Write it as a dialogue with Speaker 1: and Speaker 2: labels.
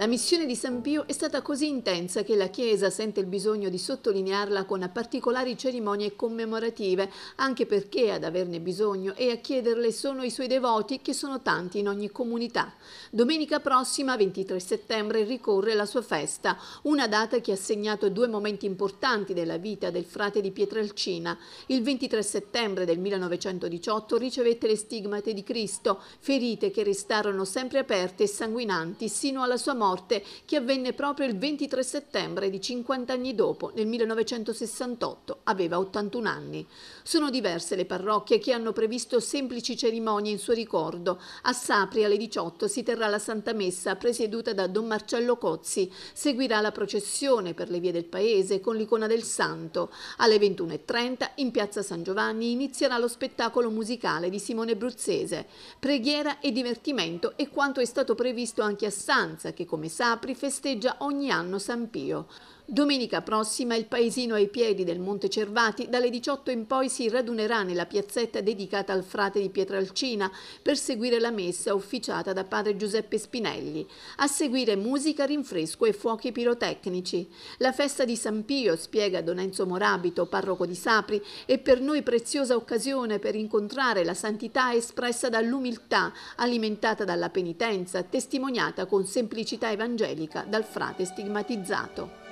Speaker 1: La missione di San Pio è stata così intensa che la Chiesa sente il bisogno di sottolinearla con particolari cerimonie commemorative, anche perché ad averne bisogno e a chiederle sono i suoi devoti, che sono tanti in ogni comunità. Domenica prossima, 23 settembre, ricorre la sua festa, una data che ha segnato due momenti importanti della vita del frate di Pietrelcina. Il 23 settembre del 1918 ricevette le stigmate di Cristo, ferite che restarono sempre aperte e sanguinanti sino alla sua morte morte che avvenne proprio il 23 settembre di 50 anni dopo, nel 1968, aveva 81 anni. Sono diverse le parrocchie che hanno previsto semplici cerimonie in suo ricordo. A Sapri alle 18 si terrà la Santa Messa presieduta da Don Marcello Cozzi, seguirà la processione per le vie del paese con l'icona del Santo. Alle 21.30 in piazza San Giovanni inizierà lo spettacolo musicale di Simone Bruzzese. Preghiera e divertimento è quanto è stato previsto anche a Sanza che come come Sapri, festeggia ogni anno San Pio. Domenica prossima il paesino ai piedi del Monte Cervati dalle 18 in poi si radunerà nella piazzetta dedicata al frate di Pietralcina per seguire la messa officiata da padre Giuseppe Spinelli. A seguire musica, rinfresco e fuochi pirotecnici. La festa di San Pio, spiega Don Enzo Morabito, parroco di Sapri, è per noi preziosa occasione per incontrare la santità espressa dall'umiltà, alimentata dalla penitenza, testimoniata con semplicità evangelica dal frate stigmatizzato.